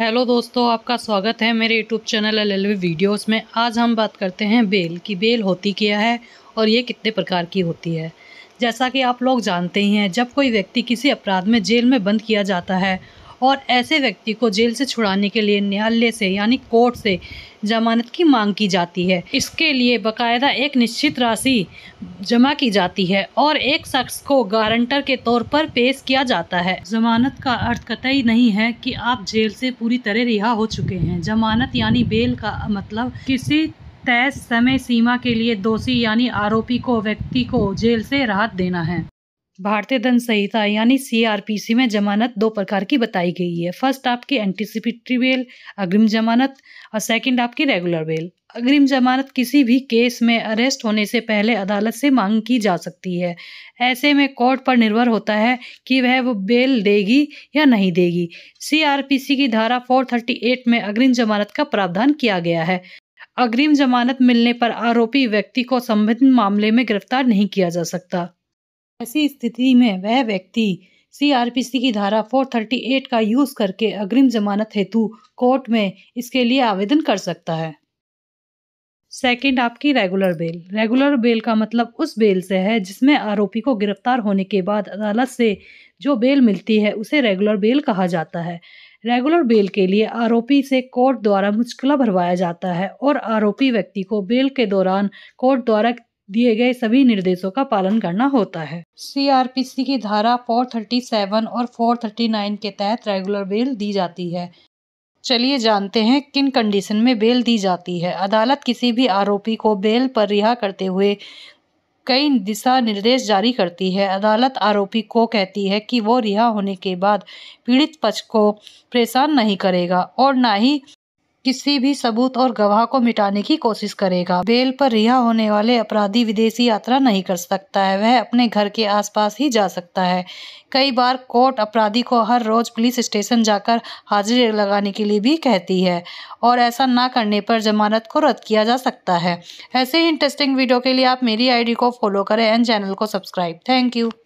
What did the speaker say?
hello दोस्तों आपका स्वागत है मेरे YouTube channel L L videos में आज हम बात करते हैं बेल की बेल होती क्या है और ये कितने प्रकार की होती है जैसा कि आप लोग जानते ही हैं जब कोई व्यक्ति किसी अपराध में जेल में बंद किया जाता है और ऐसे व्यक्ति को जेल से छुड़ाने के लिए न्यायालय से यानी कोर्ट से जमानत की मांग की जाती है इसके लिए बकायदा एक निश्चित राशि जमा की जाती है और एक शख्स को गारंटर के तौर पर पेश किया जाता है जमानत का अर्थ कतई नहीं है कि आप जेल से पूरी तरह रिहा हो चुके हैं जमानत यानी बेल का मतलब किसी तय समय सीमा के लिए दोषी यानी आरोपी को व्यक्ति को जेल से राहत देना है भारतीय दंड संहिता यानी सीआरपीसी में जमानत दो प्रकार की बताई गई है फर्स्ट आपकी एंटीसिपेटरी बेल अग्रिम जमानत और सेकंड आपकी रेगुलर बेल अग्रिम जमानत किसी भी केस में अरेस्ट होने से पहले अदालत से मांग की जा सकती है ऐसे में कोर्ट पर निर्भर होता है कि वह वो बेल देगी या नहीं देगी सीआरपीसी की धारा 438 में अग्रिम जमानत का प्रावधान किया गया है अग्रिम जमानत मिलने पर आरोपी व्यक्ति को संबंधित मामले में गिरफ्तार नहीं किया जा सकता ऐसी स्थिति में वह व्यक्ति सीआरपीसी की धारा 438 का यूज करके अग्रिम जमानत हेतु कोर्ट में इसके लिए आवेदन कर सकता है सेकंड आपकी रेगुलर बेल रेगुलर बेल का मतलब उस बेल से है जिसमें आरोपी को गिरफ्तार होने के बाद अदालत से जो बेल मिलती है उसे रेगुलर बेल कहा जाता है रेगुलर बेल के लिए आरोपी से कोर्ट द्वारा मुश्किल भरवाया जाता है और आरोपी व्यक्ति को बेल के दौरान कोर्ट द्वारा दिए गए सभी निर्देशों का पालन करना होता है सीआरपीसी की धारा 437 और 439 के तहत रेगुलर बेल दी जाती है चलिए जानते हैं किन कंडीशन में बेल दी जाती है अदालत किसी भी आरोपी को बेल पर रिहा करते हुए कई दिशा निर्देश जारी करती है अदालत आरोपी को कहती है कि वो रिहा होने के बाद पीड़ित पक्ष को परेशान नहीं करेगा और ना ही किसी भी सबूत और गवाह को मिटाने की कोशिश करेगा बेल पर रिहा होने वाले अपराधी विदेशी यात्रा नहीं कर सकता है वह अपने घर के आसपास ही जा सकता है कई बार कोर्ट अपराधी को हर रोज पुलिस स्टेशन जाकर हाजिरी लगाने के लिए भी कहती है और ऐसा ना करने पर जमानत को रद्द किया जा सकता है ऐसे ही इंटरेस्टिंग वीडियो के लिए आप मेरी आईडी को फॉलो करें एंड चैनल को सब्सक्राइब थैंक यू